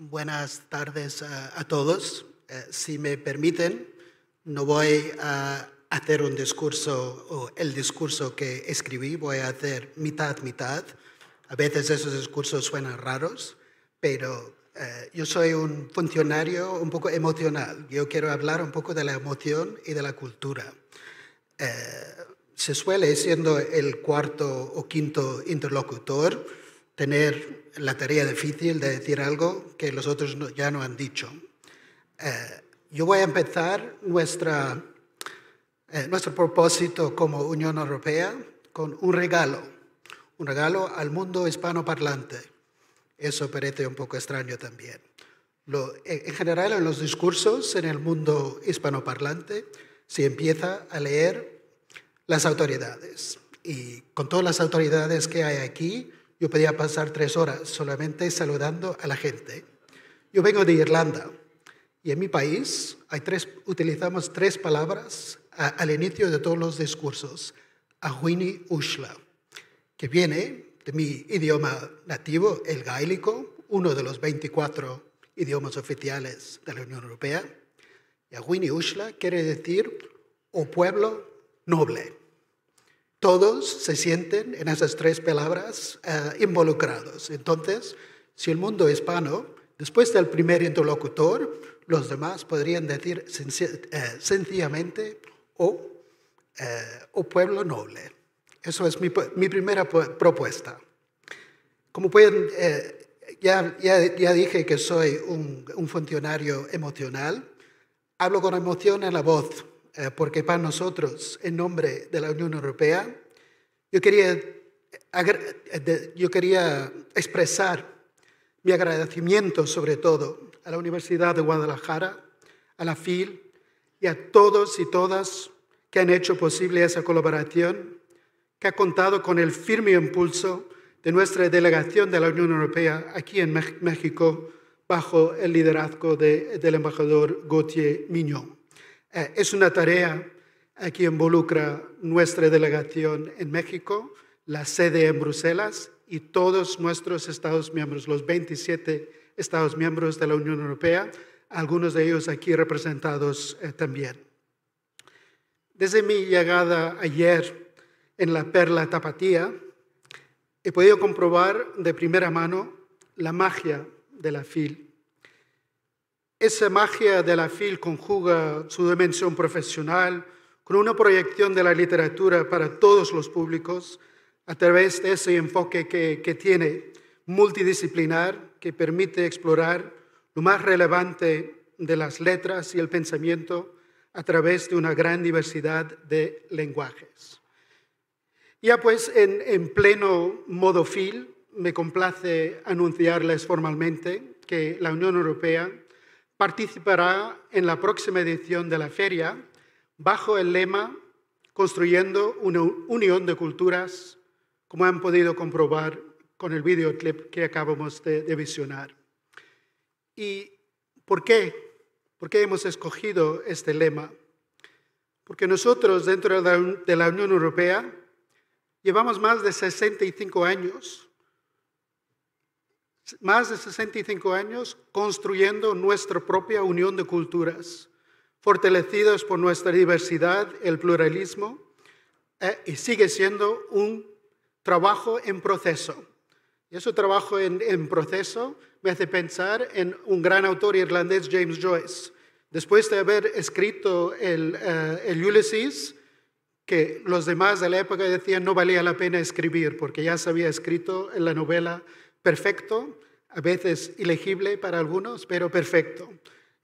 Buenas tardes a, todos. Eh, si me permiten, no voy a hacer un discurso o el discurso que escribí, voy a hacer mitad, mitad. A veces esos discursos suenan raros, pero eh, yo soy un funcionario un poco emocional. Yo quiero hablar un poco de la emoción y de la cultura. Eh, se suele, siendo el cuarto o quinto interlocutor, tener la tarea difícil de decir algo que los otros ya no han dicho. Eh, yo voy a empezar nuestra, eh, nuestro propósito como Unión Europea con un regalo, un regalo al mundo hispanoparlante. Eso parece un poco extraño también. en general, en los discursos en el mundo hispanoparlante se empieza a leer las autoridades. Y con todas las autoridades que hay aquí, yo podía pasar tres horas solamente saludando a la gente. Yo vengo de Irlanda y en mi país utilizamos tres palabras al inicio de todos los discursos. Ahuini Ushla, que viene de mi idioma nativo, el gaélico, uno de los 24 idiomas oficiales de la Unión Europea. Y Ahuini Ushla quiere decir o oh pueblo noble. Todos se sienten en esas tres palabras eh, involucrados. Entonces, si el mundo hispano, después del primer interlocutor, los demás podrían decir eh, sencillamente o, oh, eh, oh, pueblo noble. Eso es mi, primera propuesta. Como pueden, ya, ya, dije que soy un, un funcionario emocional. Hablo con emoción en la voz, eh, porque para nosotros, en nombre de la Unión Europea, eh, yo quería, expresar mi agradecimiento sobre todo a la Universidad de Guadalajara, a la FIL y a todos y todas que han hecho posible esa colaboración, que ha contado con el firme impulso de nuestra delegación de la Unión Europea aquí en México bajo el liderazgo del embajador Gauthier Mignon. Eh, es una tarea que involucra nuestra delegación en México, la sede en Bruselas y todos nuestros Estados miembros, los 27 Estados miembros de la Unión Europea, algunos de ellos aquí representados eh, también. Desde mi llegada ayer en la Perla Tapatía, he podido comprobar de primera mano la magia de la FIL esa magia de la FIL conjuga su dimensión profesional con una proyección de la literatura para todos los públicos a través de ese enfoque que, tiene multidisciplinar, que permite explorar lo más relevante de las letras y el pensamiento a través de una gran diversidad de lenguajes. Ya pues en, en pleno modo FIL, me complace anunciarles formalmente que la Unión Europea participará en la próxima edición de la feria bajo el lema Construyendo una unión de culturas, como han podido comprobar con el videoclip que acabamos de, visionar. ¿Y por qué? ¿Por qué hemos escogido este lema? Porque nosotros dentro de la, de la Unión Europea llevamos más de 65 años más de 65 años construyendo nuestra propia unión de culturas, fortalecidas por nuestra diversidad, el pluralismo, eh, y sigue siendo un trabajo en proceso. Y ese trabajo en, proceso me hace pensar en un gran autor irlandés, James Joyce. Después de haber escrito el, eh, el, Ulysses, que los demás de la época decían no valía la pena escribir, porque ya se había escrito en la novela perfecto, a veces ilegible para algunos, pero perfecto.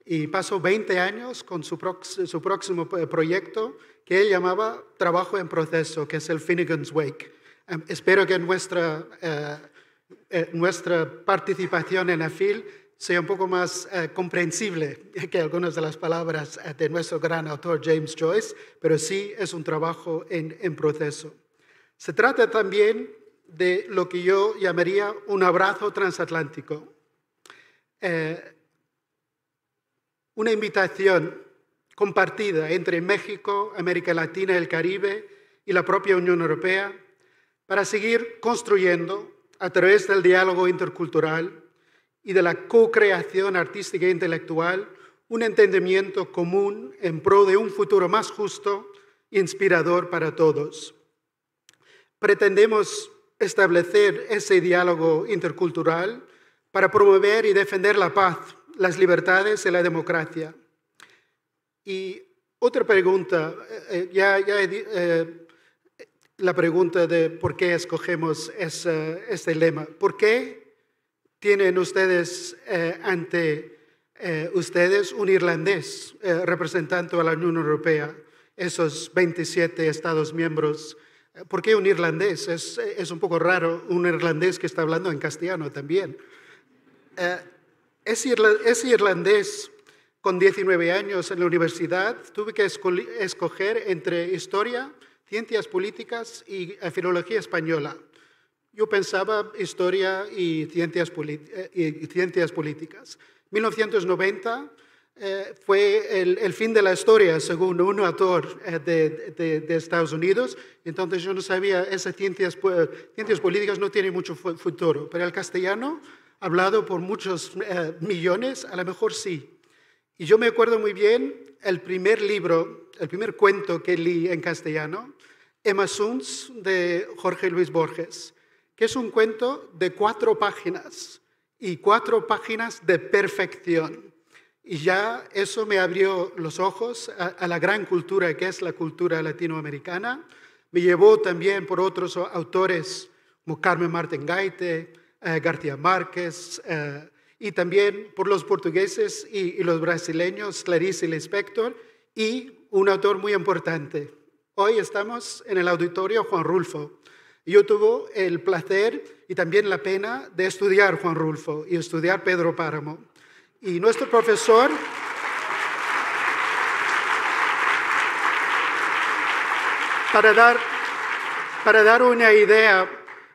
Y pasó 20 años con su, próximo proyecto que él llamaba Trabajo en Proceso, que es el Finnegan's Wake. Em, espero que nuestra, eh, eh, participación en AFIL sea un poco más eh, comprensible que algunas de las palabras de nuestro gran autor James Joyce, pero sí es un trabajo en proceso. Se trata también de lo que yo llamaría un abrazo transatlántico. Eh, una invitación compartida entre México, América Latina, el Caribe y la propia Unión Europea para seguir construyendo a través del diálogo intercultural y de la co-creación artística e intelectual un entendimiento común en pro de un futuro más justo e inspirador para todos. Pretendemos establecer ese diálogo intercultural para promover y defender la paz, las libertades y la democracia. Y otra pregunta, eh, eh, ya, ya eh, la pregunta de por qué escogemos este lema. ¿Por qué tienen ustedes eh, ante ustedes un irlandés representando a la Unión Europea, esos 27 Estados miembros eh, ¿Por qué un irlandés? Es, eh, es un poco raro un irlandés que está hablando en castellano también. Eh, ese, irlandés con 19 años en la universidad tuve que escoger entre historia, ciencias políticas y filología española. Yo pensaba historia y ciencias, y ciencias políticas. 1990 eh, fue el, fin de la historia, según un autor eh, de, Estados Unidos. Entonces yo no sabía, esas eh, ciencias, políticas no tienen mucho futuro, pero el castellano, hablado por muchos millones, a lo mejor sí. Y yo me acuerdo muy bien el primer libro, el primer cuento que leí en castellano, Emma Suns de Jorge Luis Borges, que es un cuento de cuatro páginas y cuatro páginas de perfección. Y ya eso me abrió los ojos a, la gran cultura que es la cultura latinoamericana. Me llevó también por otros autores como Carmen Martín Gaite, eh, García Márquez, eh, y también por los portugueses y, los brasileños, Clarice Lispector, y un autor muy importante. Hoy estamos en el auditorio Juan Rulfo. Yo tuve el placer y también la pena de estudiar Juan Rulfo y estudiar Pedro Páramo. Y nuestro profesor... Para dar, para dar una idea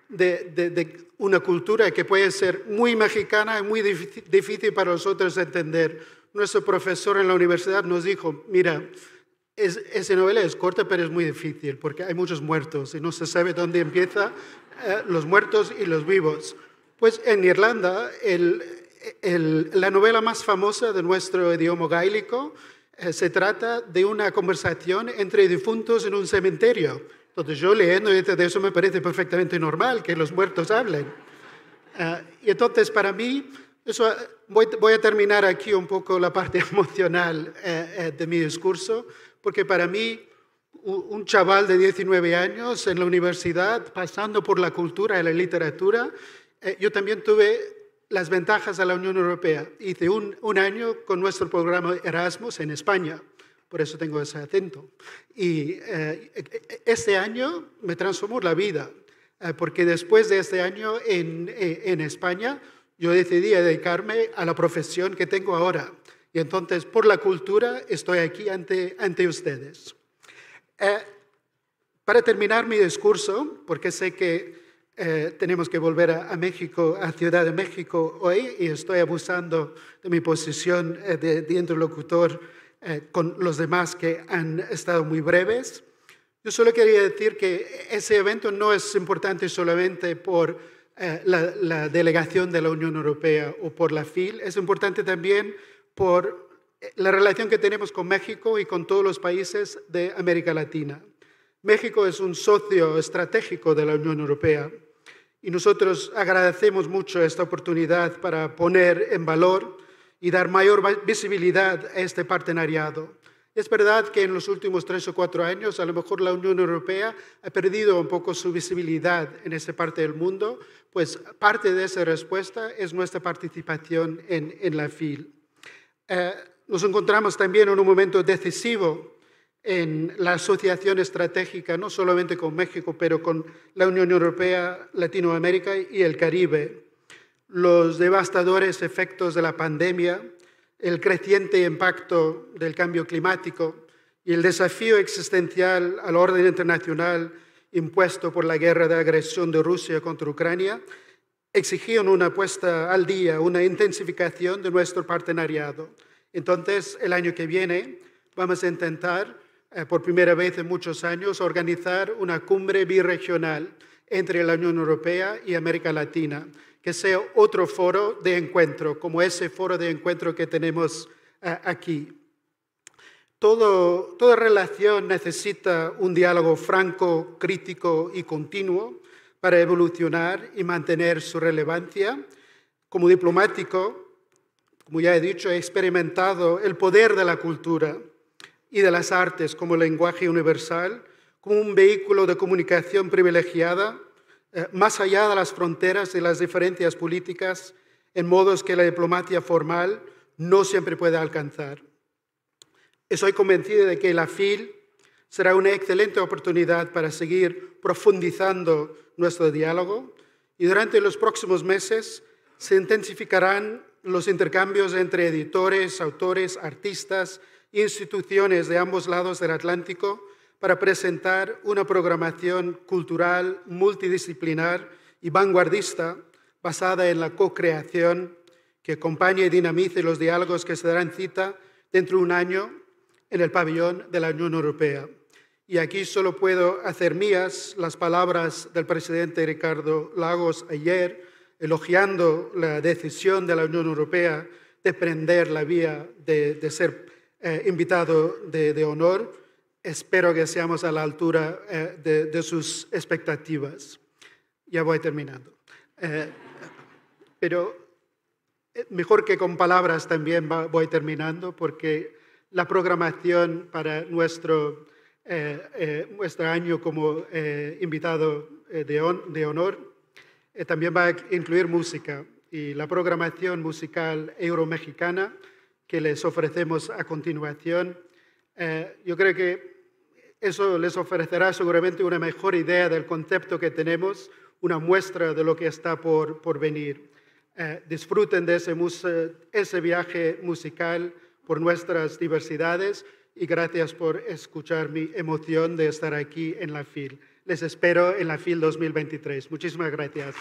de, una cultura que puede ser muy mexicana y muy difícil para nosotros entender. Nuestro profesor en la universidad nos dijo, mira, ese esa novela es corta, pero es muy difícil porque hay muchos muertos y no se sabe dónde empiezan eh, los muertos y los vivos. Pues en Irlanda el, la novela más famosa de nuestro idioma gaélico eh, se trata de una conversación entre difuntos en un cementerio. Entonces yo leyendo de eso me parece perfectamente normal que los muertos hablen. Eh, y entonces para mí, eso, voy, a terminar aquí un poco la parte emocional eh, de mi discurso, porque para mí un chaval de 19 años en la universidad, pasando por la cultura y la literatura, yo también tuve las ventajas a la Unión Europea. Hice un, un, año con nuestro programa Erasmus en España, por eso tengo ese acento. Y eh, este año me transformó la vida, eh, porque después de este año en, eh, en, España yo decidí dedicarme a la profesión que tengo ahora. Y entonces, por la cultura, estoy aquí ante, ante ustedes. para terminar mi discurso, porque sé que eh, tenemos que volver a, México, a Ciudad de México hoy, y estoy abusando de mi posición eh, de, interlocutor eh, con los demás que han estado muy breves. Yo solo quería decir que ese evento no es importante solamente por la, la delegación de la Unión Europea o por la FIL, es importante también por la relación que tenemos con México y con todos los países de América Latina. México es un socio estratégico de la Unión Europea y nosotros agradecemos mucho esta oportunidad para poner en valor y dar mayor visibilidad a este partenariado. Es verdad que en los últimos tres o cuatro años a lo mejor la Unión Europea ha perdido un poco su visibilidad en esta parte del mundo, pues parte de esa respuesta es nuestra participación en, en la FIL. Eh, nos encontramos también en un momento decisivo en la asociación estratégica, no solamente con México, pero con la Unión Europea, Latinoamérica y el Caribe. Los devastadores efectos de la pandemia, el creciente impacto del cambio climático y el desafío existencial al orden internacional impuesto por la guerra de agresión de Rusia contra Ucrania, exigían una puesta al día, una intensificación de nuestro partenariado. Entonces, el año que viene vamos a intentar eh, por primera vez en muchos años, organizar una cumbre biregional entre la Unión Europea y América Latina, que sea otro foro de encuentro, como ese foro de encuentro que tenemos eh, aquí. toda relación necesita un diálogo franco, crítico y continuo para evolucionar y mantener su relevancia. Como diplomático, como ya he dicho, he experimentado el poder de la cultura y de las artes como lenguaje universal, como un vehículo de comunicación privilegiada, eh, más allá de las fronteras y las diferencias políticas, en modos que la diplomacia formal no siempre puede alcanzar. Estoy convencido de que la FIL será una excelente oportunidad para seguir profundizando nuestro diálogo y durante los próximos meses se intensificarán los intercambios entre editores, autores, artistas, instituciones de ambos lados del Atlántico para presentar una programación cultural multidisciplinar y vanguardista basada en la co-creación que acompañe y dinamice los diálogos que se darán cita dentro de un año en el pabellón de la Unión Europea. Y aquí solo puedo hacer mías las palabras del presidente Ricardo Lagos ayer, elogiando la decisión de la Unión Europea de prender la vía de, de ser eh, invitado de, honor. Espero que seamos a la altura eh, de, sus expectativas. Ya voy terminando. Eh, pero mejor que con palabras también voy terminando porque la programación para nuestro, nuestro año como invitado de, honor también va a incluir música y la programación musical euromexicana mexicana que les ofrecemos a continuación. Eh, yo creo que eso les ofrecerá seguramente una mejor idea del concepto que tenemos, una muestra de lo que está por, por venir. Eh, disfruten de ese, ese viaje musical por nuestras diversidades y gracias por escuchar mi emoción de estar aquí en la FIL. Les espero en la FIL 2023. Muchísimas gracias.